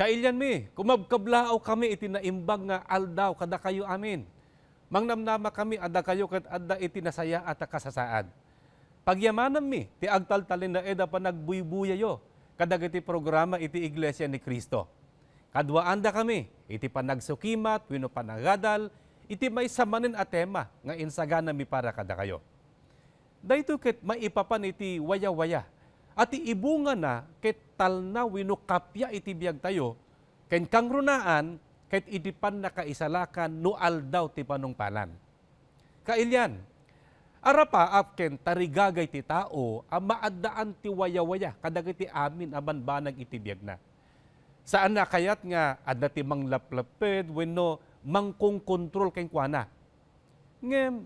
Kailyan mi, kumabkablao kami iti naimbag nga aldaw kada kayo amin. Mangnamnama kami ada kayo kat ada iti nasaya at kasasaan. Pagyamanam mi, ti agtaltalin na eda panagbuybuya yo kadag iti programa iti Iglesia ni Kristo. anda kami, iti panagsukimat, wino panagadal, iti may samanin at tema nga insagana mi para kada kayo. Dahito ket maipapan iti waya-waya at ibunga na ket talna winukapya itibiyag tayo, ken kang runaan, ket idipan na kaisalakan no aldaw ti panungpalan. ara pa apken tarigagay ti tao, a maadaan ti wayawaya, kadagiti amin abanbanag itibiyag na. Saan na kayat nga adna ti manglaplaped wenno mangkong kontrol kay kuana. Ngem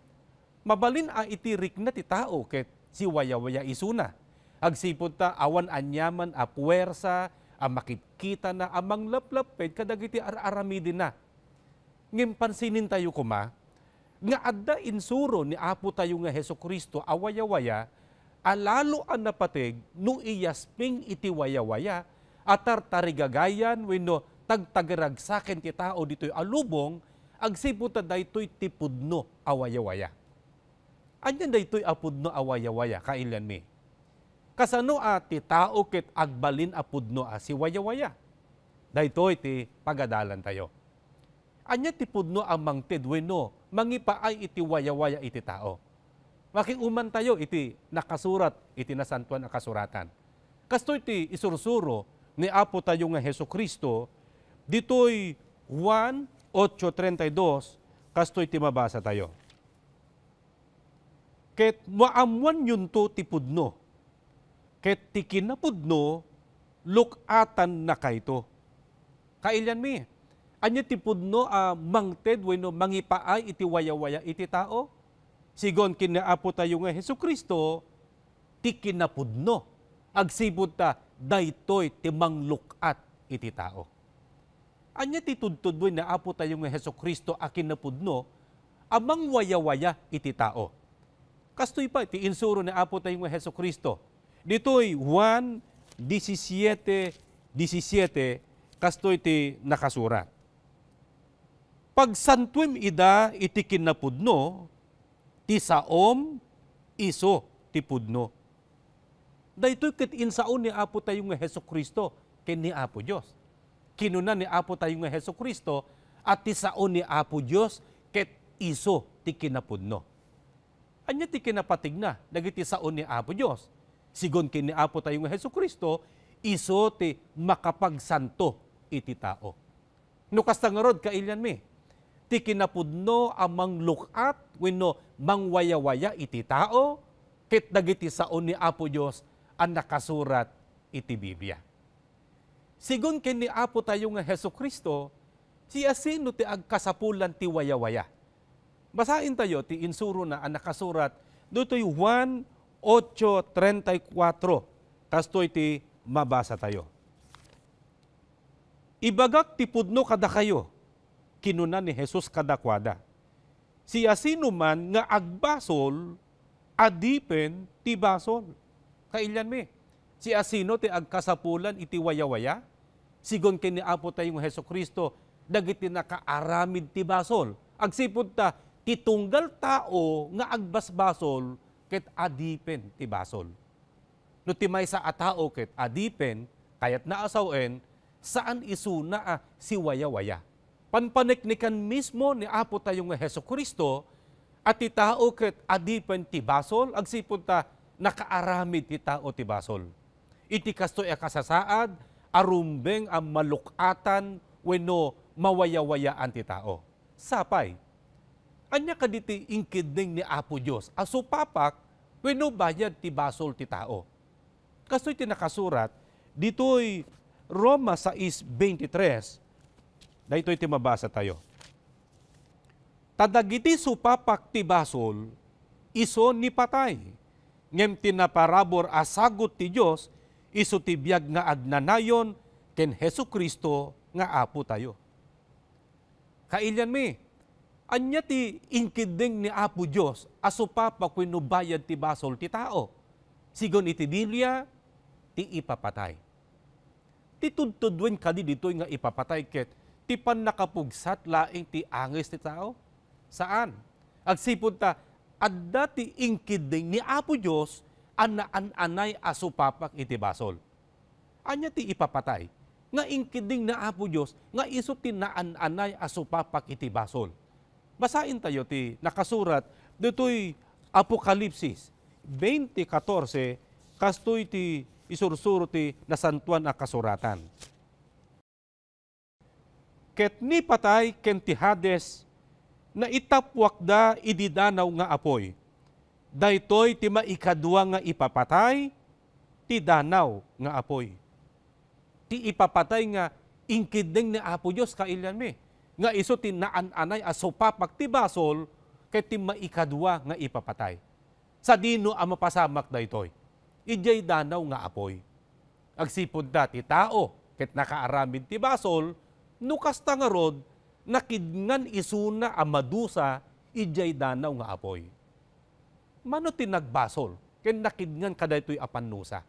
mabalin a itirik na ti tao ket si wayawaya isuna. Agsipod ta, awan anyaman, a puwersa, a makikita na, amang laplapet, kadagiti araramidin na. Ngimpansinin tayo kuma, nga adda insuro ni Apo tayo nga Heso Kristo, awayawaya, alalo an napatig, no iyasping iti wayawaya, atar tarigagayan, wenno tagtagaragsaken ti tao dito'y alubong, agsiputa daytoy tipudno awayawaya. Anyan daytoy apudno awayawaya, kailan mi? kasano ati tao kit agbalin apudno a ah, si wayawaya. Daytoy ti pagadalan tayo. Anya ti pudno amang tedweno mangipaay iti wayawaya iti tao. Makiuman tayo iti nakasurat iti nasantuan a kasuratan. Kastoy ti isursuro ni Apo tayo nga Heso Kristo ditoy 1.8.32 kastoy ti mabasa tayo. Ket maamuan yun to ti pudno Ket ti kinapudno, lukatan na kayto. Kailan mi, anya ti pudno a uh, mangted wenno mangipaay iti wayawaya iti tao. Sigon kinaapo tayo nga Hesus Kristo ti kinapudno. Agsibot ta daytoy ti manglukat iti tao. Anya ti tudtod wenno apo tayo nga Hesus Kristo a kinapudno amang wayawaya iti tao. Kastoy pa ti insuro ni apo tayo nga Hesus Kristo Ditoy Juan 17, 17, kastoy nakasurat. Pag santwim ida itikin na pudno, ti saom iso ti pudno. Daytoy ket insaon ni Apo tayong nga Heso Kristo ken ni Apo Dios. Kinuna ni Apo tayong nga Heso Kristo at ti saon ni Apo Dios ket iso ti kinapudno. Anya ti kinapatig na dagiti saon ni Apo Dios sigon kini apo tayo nga Heso Kristo, iso ti makapagsanto iti tao. Nukasta nga rod, kailyan mi, ti kinapudno amang lukat wenno mangwayawaya iti tao, ket dagiti sao ni Apo Dios an nakasurat iti Biblia. Sigon kini Apo tayo nga Heso Kristo, siya sino ti agkasapulan ti wayawaya. Basahin tayo ti insuro na an nakasurat, doon 1 8.34. Kasto iti mabasa tayo. Ibagak tipudno kada kayo, kinuna ni Jesus kadakwada. Siya sino man nga agbasol, adipen ti basol. Kailan mi? Si asino ti agkasapulan iti wayawaya? Sigon kini apo tayong Heso Kristo, dagiti nakaaramid ti basol. Agsipod ta, titunggal tao nga agbasbasol, ket adipen ti basol. No ti maysa a tao ket adipen kayat naasawen saan isu na a si waya-waya. Panpaniknikan mismo ni Apo tayong Heso Kristo at ti tao ket adipen ti basol agsipon ta nakaaramid ti tao ti basol. Iti kasto a kasasaad arumbeng ang malukatan wenno mawaya-wayaan ti tao. Sapay, Anya kaditi inkidning ni Apo Dios. Aso papak, wenno bayad ti basol ti tao. Kastoy ti nakasurat, ditoy Roma 6.23, daytoy ti mabasa tayo. Tadagiti supapak ti basol, iso ni patay. Ngem tinaparabor asagot ti Dios, iso ti biyag nga agnanayon, ken Heso Kristo nga apo tayo. Kailyan mi, Anya ti inkiding ni Apo Diyos, aso papa pakuinubayan ti basol ti tao. Sigon iti Biblia, ti ipapatay. Titudtudwin ka dito nga ipapatay ket, ti pan nakapugsat laing ti angis ti tao. Saan? Agsipod ta, at dati inkiding ni Apo Diyos, anaan-anay aso papak iti basol. Anya ti ipapatay. Nga inkiding na Apo Diyos, nga isok ti naan-anay aso papak iti basol Basahin tayo ti nakasurat dito'y Apokalipsis 20:14 kastoy ti isursuro ti nasantuan a kasuratan. Ket ni patay ken ti Hades na itapwakda ididanaw nga apoy. Daytoy ti maikadwa nga ipapatay ti danaw nga apoy. Ti ipapatay nga inkideng ni Apo Dios kailyan mi nga iso ti naananay aso papak pagtibasol basol kay ti maikadwa nga ipapatay. Sa dino ang mapasamak da itoy. Ijay danaw nga apoy. Agsipod da ti tao ket nakaaramid ti basol nukas ta nga rod nakidngan isuna a madusa ijay danaw nga apoy. Mano ti nagbasol ken nakidngan kadaytoy apanusa.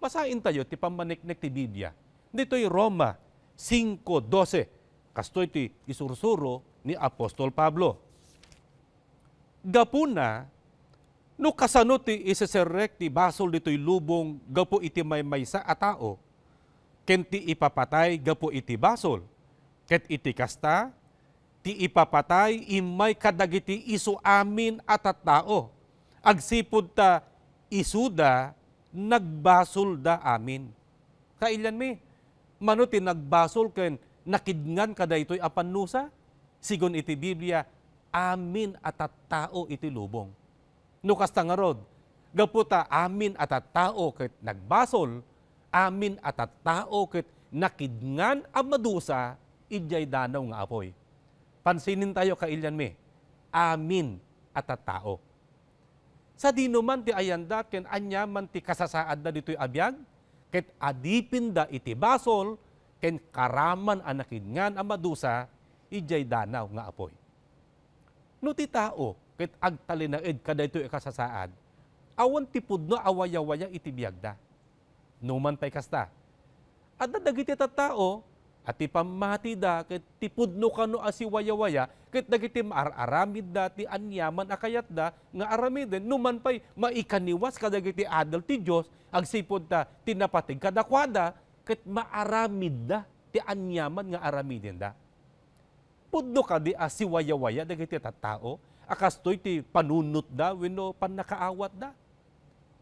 Basahin tayo ti pamaniknek ti Biblia. Dito'y Roma 5:12 kasto iti isursuro ni Apostol Pablo. Gapuna, no kasano ti isiserek ti basol dito'y lubong gapo iti may maysa a tao, kenti ipapatay gapo iti basol, ket iti kasta, ti ipapatay imay kadagiti isu amin at at tao. Agsipod ta isuda nagbasol da amin. Kailan mi? Mano nagbasol ken nakidngan kada ito'y apanusa, sigon iti Biblia, amin at at tao iti lubong. No kastangarod, gaputa amin at at tao ket nagbasol, amin at at tao ket nakidngan amadusa, idyay danaw nga apoy. Pansinin tayo kailyan me, amin at at tao. Sa dino man ti ayanda, ken anyaman ti kasasaad na dito'y abiyag, ket adipinda iti basol, ken karaman anakid ngan madusa, ijay danaw nga apoy. No ti tao ket agtali na ed ikasasaad awan tipudno awayawaya iti biagda. Numan pa'y kasta. At dagiti ta tao ti pamati da ket tipudno kano asiwayawaya ket dagiti maararamid da ti anyaman akayat da nga aramiden numan pay maikaniwas kadagiti adal ti Dios agsipod ta tinapatig kadakwada ket maaramid da, ti anyaman nga aramidin da. Pudno ka di asiwayawaya dagiti tattao, akastoy ti panunot da, wenno panakaawat da.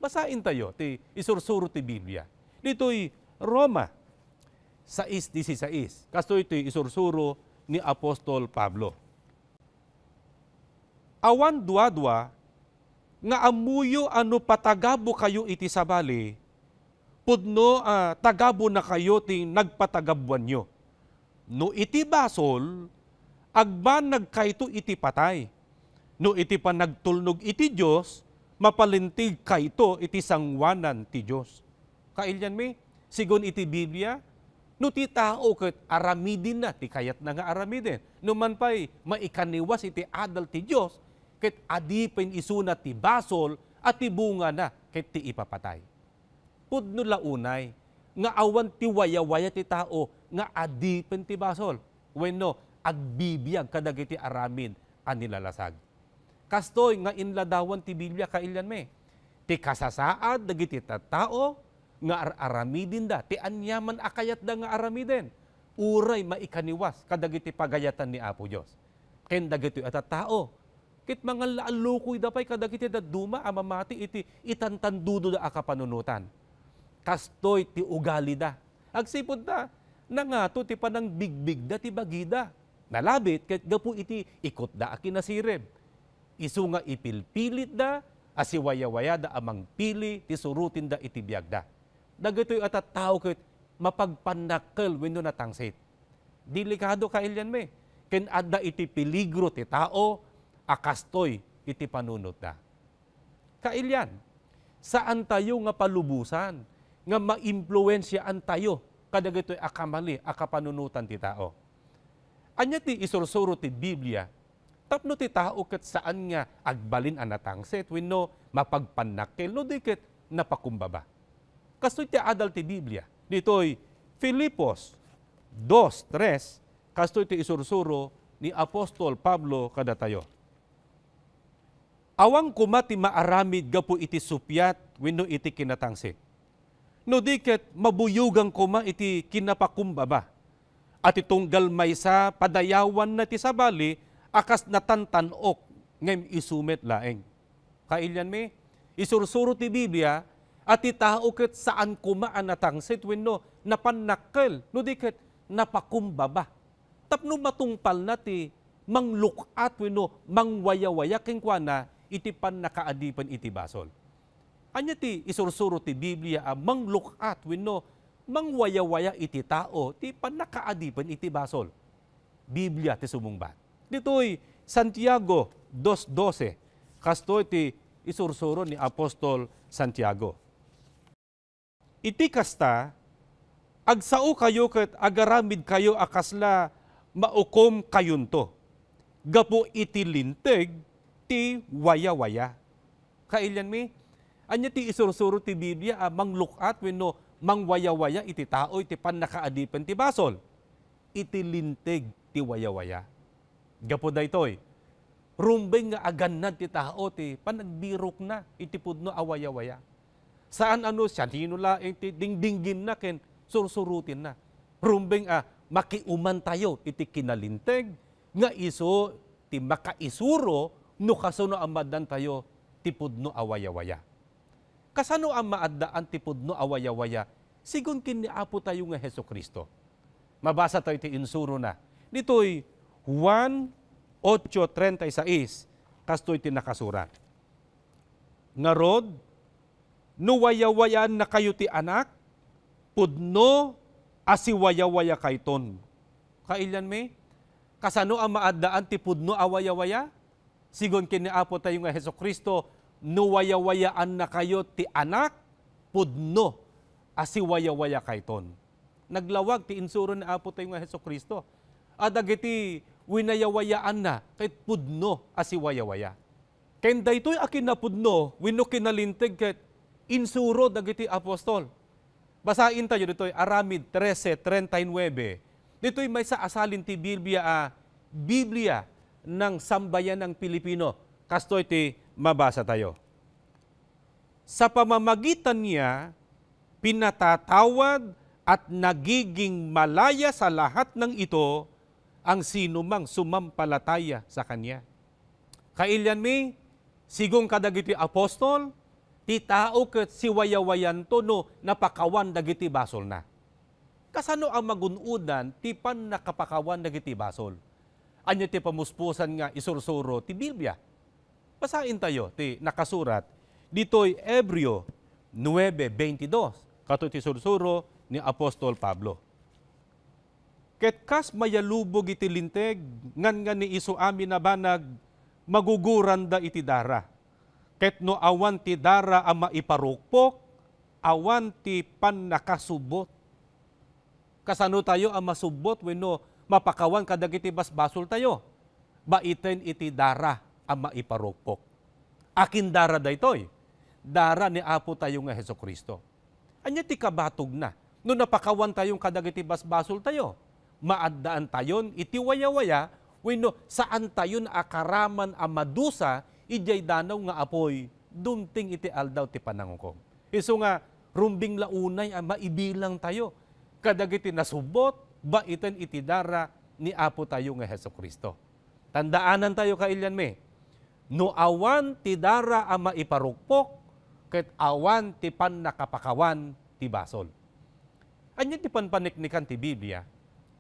Basain tayo, ti isursuro ti Biblia. Dito'y Roma 6.16. Kastoy ti isursuro ni Apostol Pablo. Awan dua-dua, nga amuyo ano patagabo kayo iti sabali, pudno uh, tagabo na kayo ting nagpatagabwan nyo. No iti basol, agban nagkaito iti patay. No iti pa nagtulnog iti Diyos, mapalintig kaito iti sangwanan ti Diyos. Kailyan mi, sigon iti Biblia, no ti tao ket aramidin na, ti kayat na nga aramidin. No man pa'y maikaniwas iti adal ti Diyos, ket adipin isuna ti basol at ti bunga na ket ti ipapatay pudno launay nga awan ti wayawaya ti tao nga adipen ti basol wenno agbibiyag kadagiti aramin anilalasag kastoy nga inladawan ti Biblia kailyan me ti kasasaad dagiti tao nga aramidin da ti anyaman akayat da nga aramiden uray maikaniwas kadagiti pagayatan ni Apo Dios ken dagiti at tao kit mga laalukoy da pay kadagiti da duma amamati iti itantandudo da akapanunutan kastoy ti ugali da. Agsipod da, nangato ti panang bigbig da ti bagida. Nalabit, ket gapu iti ikot da akinasirem. Isu nga ipilpilit da, asiwayawaya da amang pili, ti surutin da iti biyag da. Dagito'y atat tao ket mapagpanakkel wenno natangsit. Delikado ka ilyan me. Ken adda iti peligro ti tao, akastoy iti panunot da. Kailyan, saan tayo nga palubusan? nga maimpluwensyaan tayo kadagitoy akamali akapanunutan ti tao. Anya ti isursuro ti Biblia, tapno ti tao ket saan nga agbalin anatangset wenno mapagpanakkel no diket napakumbaba. Kasto ti adal ti Biblia, ditoy Filipos 2:3 kasto ti isursuro ni Apostol Pablo kadatayo. Awang kumati maaramid gapo iti supyat wenno iti kinatangset no diket mabuyugang kuma iti kinapakumbaba. At itunggal maysa padayawan na ti sabali akas natantanok ngem isumet laeng. Kailyan mi, isursuro ti Biblia at itao ket saan kumaan natangsit wenno napannakkel no diket napakumbaba. Tapno matungpal na ti manglukat wenno mangwayawaya kengkwana iti pan nakaadipan iti basol. Anya ti isursuro ti Biblia a ah, manglukat wenno mangwaya-waya iti tao ti panakaadipan iti basol. Biblia ti sumungbat. Ditoy Santiago 2.12 kasto ti isursuro ni Apostol Santiago. Iti kasta agsao kayo ket agaramid kayo akasla maukom kayunto. Gapo iti linteg ti waya-waya. Kailan mi? Anya ti isursuro ti Biblia, ah, manglukat wenno mangwayawaya iti tao, iti pan ti basol. Iti linteg ti wayawaya. Gapo da itoy. Rumbeng nga aganad ti tao, ti panagbirok na, iti pudno awayawaya. Saan ano siya, hinula, iti dingdinggin na ken, sursurutin na. Rumbeng a makiuman tayo, iti kinalinteg, nga iso, ti makaisuro, no kasuno amadan tayo, ti pudno awayawaya kasano ang maadda antipodno awaya-waya sigon kin ni Apo tayo nga Heso Kristo. Mabasa tayo ti insuro na. Dito'y 1.8.36 kasto'y tinakasurat. Ngarod, nuwayawayan na kayo ti anak, pudno asiwayawaya kayton. ton. Kailan may? Kasano ang maadaan ti pudno awayawaya? Sigon kini Apo tayo nga Heso Kristo, nuwayawayaan na kayo ti anak, pudno, asiwayawaya kayton. Naglawag ti insuro ni Apo tayo nga Heso Kristo. Adagiti winayawayaan na kay pudno asiwayawaya. Ken daytoy akin na pudno winno kinalintig ket insuro dagiti apostol. Basain tayo ditoy Aramid 13:39. Ditoy may sa asalin ti Biblia a ah, Biblia ng sambayan ng Pilipino Kas 30, mabasa tayo. Sa pamamagitan niya, pinatatawad at nagiging malaya sa lahat ng ito ang sinumang sumampalataya sa Kanya. Kailyan mi, sigong kadagiti apostol, ti tao ket siwayawayan to no napakawan dagiti basol na. Kasano ang magunudan ti pan nakapakawan dagiti basol? Anya ti pamuspusan nga isursuro ti Biblia. Basahin tayo, ti nakasurat. Dito'y Ebreo 9.22, kato ti sursuro ni Apostol Pablo. Ket kas mayalubog iti linteg, ngan nga ni iso amin na banag, maguguran da iti dara. Ket no awan ti dara ang maiparukpok, awan ti panakasubot. Kasano tayo ang masubot, wenno mapakawan kadagiti basbasol tayo. Baiten iti dara ang maiparupok. Akin dara daytoy, dara ni Apo tayo nga Heso Kristo. Anya ti kabatog na, no napakawan tayong kadagiti basbasol tayo. Maaddaan tayon, iti waya-waya, wino, saan tayon akaraman amadusa, ijay danaw nga apoy, dumting iti aldaw ti panangkong. Iso nga, rumbing launay, maibilang tayo. Kadagiti nasubot, baitan iti dara, ni Apo tayo nga Heso Kristo. Tandaanan tayo kailyan me, No awan ti dara a maiparukpok, ket awan ti pan nakapakawan ti basol. Anya ti panpaniknikan ti Biblia,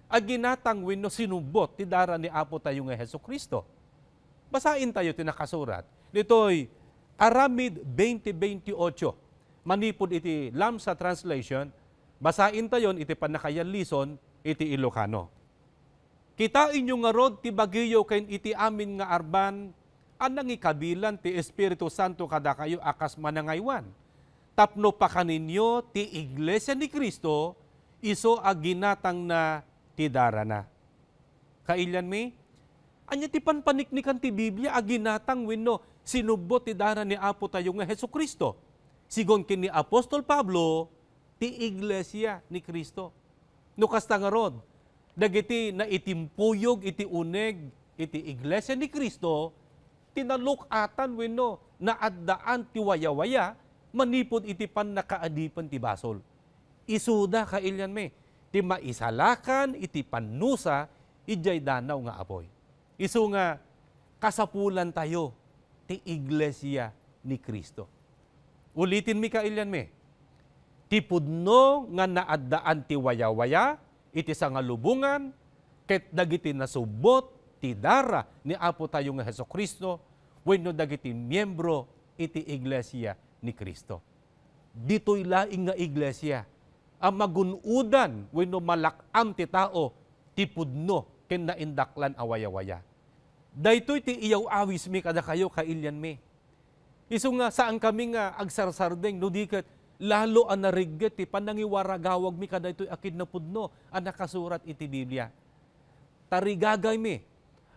aginatang wenno sinubot ti dara ni Apo tayo nga Heso Kristo. Basain tayo ti nakasurat. Ditoy, Aramid 2028, manipod iti Lamsa Translation, basain tayon iti panakayan iti Ilocano. Kita nyo nga rod ti Bagyo ken iti amin nga arban anang ikabilan ti Espiritu Santo kada kayo akas manangaywan. Tapno pa kaninyo ti Iglesia ni Kristo iso aginatang na ti darana. Kailan mi? Anya ti panpaniknikan ti Biblia aginatang wenno sinubbo ti dara ni Apo tayo nga Heso Kristo. Sigon kini Apostol Pablo ti Iglesia ni Kristo. No kasta dagiti na itimpuyog iti uneg iti Iglesia ni Kristo tinalukatan wenno na addaan ti wayawaya, manipod iti pan nakaadipan ti basol. Isuda ka ilyan me, ti maisalakan iti panusa ijay danaw nga apoy. Isu nga kasapulan tayo ti iglesia ni Kristo. Ulitin mi ka ilyan me, ti pudno nga naaddaan ti wayawaya iti sangalubungan ket dagiti nasubot ti dara ni Apo tayo nga Heso Kristo wenno dagiti miyembro iti iglesia ni Kristo. Dito'y laing nga iglesia. Ang magunudan wenno malakam ti tao tipudno ken naindaklan awaya-waya. Daytoy ti iyaw awis mi kada kayo kailyan mi. Isu nga saan kami nga agsarsardeng no diket lalo an narigget ti panangiwaragawag mi kada ito'y akid na pudno an nakasurat iti Biblia. Tarigagay mi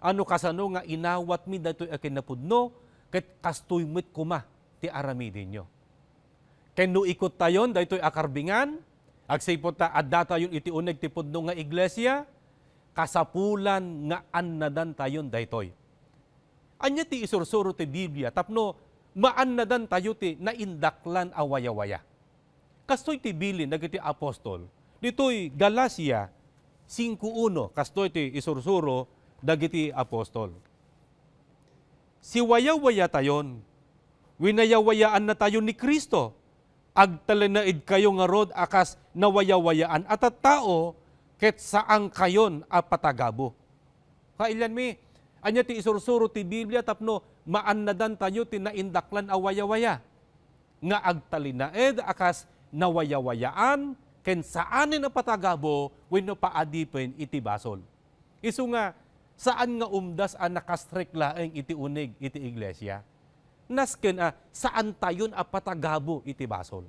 ano kasano nga inawat mi datoy a kinapudno ket kastoy mit kuma ti aramidin nyo. Ken no ikot tayon daytoy akarbingan agsipot ta adda tayon iti uneg ti pudno nga iglesia kasapulan nga annadan tayon daytoy. Anya ti isursuro ti Biblia tapno maannadan tayo ti indaklan awaya-waya. Kastoy ti bilin dagiti apostol ditoy Galacia 5:1 kastoy ti isursuro dagiti apostol. Si waya-waya tayon, winayawayaan na tayo ni Kristo, agtalanaid kayo nga rod akas nawayawayaan at at tao ket saang kayon apatagabo. Kailan mi, anya ti isursuro ti Biblia tapno maannadan tayo ti naindaklan awayawaya nga agtalinaed akas nawayawayaan ken saanin apatagabo wenno paadipen iti basol. Isu nga saan nga umdas ang nakastrek laeng iti unig iti iglesia? Nasken a, ah, saan tayon a patagabo iti basol?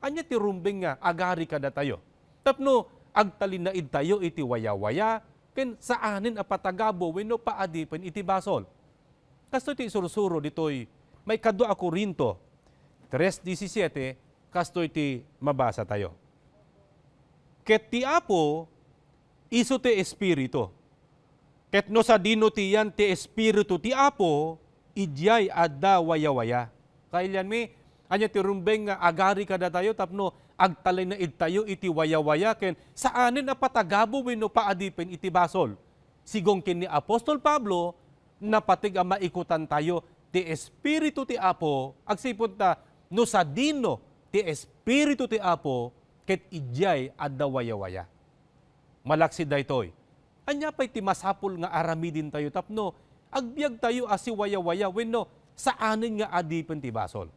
Anya ti rumbeng nga, agari kada tayo. Tapno, agtalinaid tayo iti waya-waya, ken saanin a patagabo wenno paadipen iti basol. Kasto ti sursuro ditoy, may kadwa a Korinto, 3.17, kasto iti mabasa tayo. Ket ti apo, iso ti espirito. Ket no sa dinutiyan ti Espiritu ti Apo, idyay adda wayawaya. waya Kailan mi, anya ti rumbeng nga agari kada tayo tapno agtalay na idtayo iti wayawaya, ken saanen na patagabo wenno paadipin iti basol. Sigong ken ni Apostol Pablo napatig ang maikutan tayo ti Espiritu ti Apo agsipod ta no sa dino ti Espiritu ti Apo ket idyay adda waya-waya. Malaksid daytoy Anya pa'y timasapol nga aramidin tayo tapno. Agbyag tayo asiwaya-waya wenno sa anin nga adipen ti basol.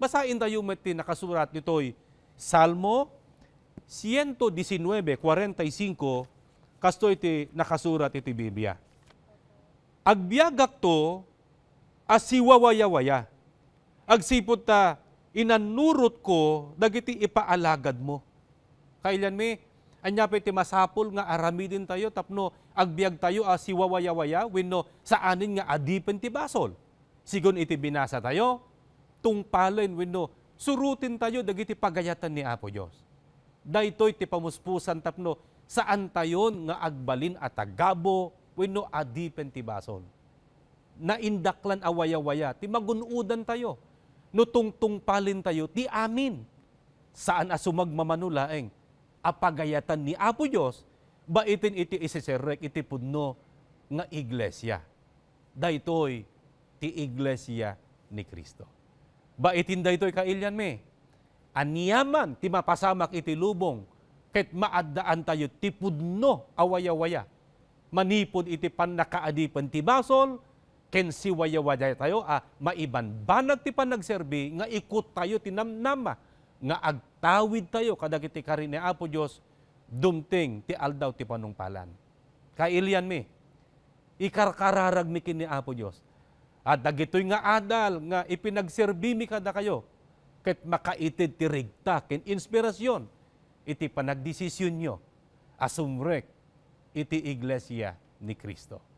Basain tayo met ti nakasurat nitoy Salmo 119:45 kastoy ti nakasurat iti Biblia. Agbyagak to asiwawayawaya. Agsipot ta inanurot ko dagiti ipaalagad mo. Kailan mi Anya piti masapul nga aramidin tayo tapno agbiag tayo a ah, siwawayawaya sa anin nga adipen ti basol. Sigon iti binasa tayo tungpalen wenno surutin tayo dagiti pagayatan ni Apo Dios. Daytoy ti pamuspusan tapno saan tayon nga agbalin at agabo wenno adipen ti basol. Naindaklan awayawaya ti magunudan tayo no tungtungpalin tayo ti amin saan asumag mamanulaeng apagayatan ni Apo Diyos, baitin iti isisirek iti puno nga iglesia. Daytoy ti iglesia ni Kristo. Baitin daytoy kailyan me. Aniyaman ti mapasamak iti lubong ket maaddaan tayo ti pudno awayawaya. Manipod iti pannakaadipan ti basol ken siwayawaya tayo a ah, maibanbanag ti panagserbi nga ikut tayo tinamnama nga Tawid tayo kada kiti kari ni Apo Diyos, dumting ti aldaw ti panungpalan. Kailian mi, ikarkararag mi kini Apo Diyos. At dagitoy nga adal nga ipinagserbi mi kada kayo ket makaitid ti rigta ken inspirasyon iti panagdesisyon nyo asumrek iti iglesia ni Kristo.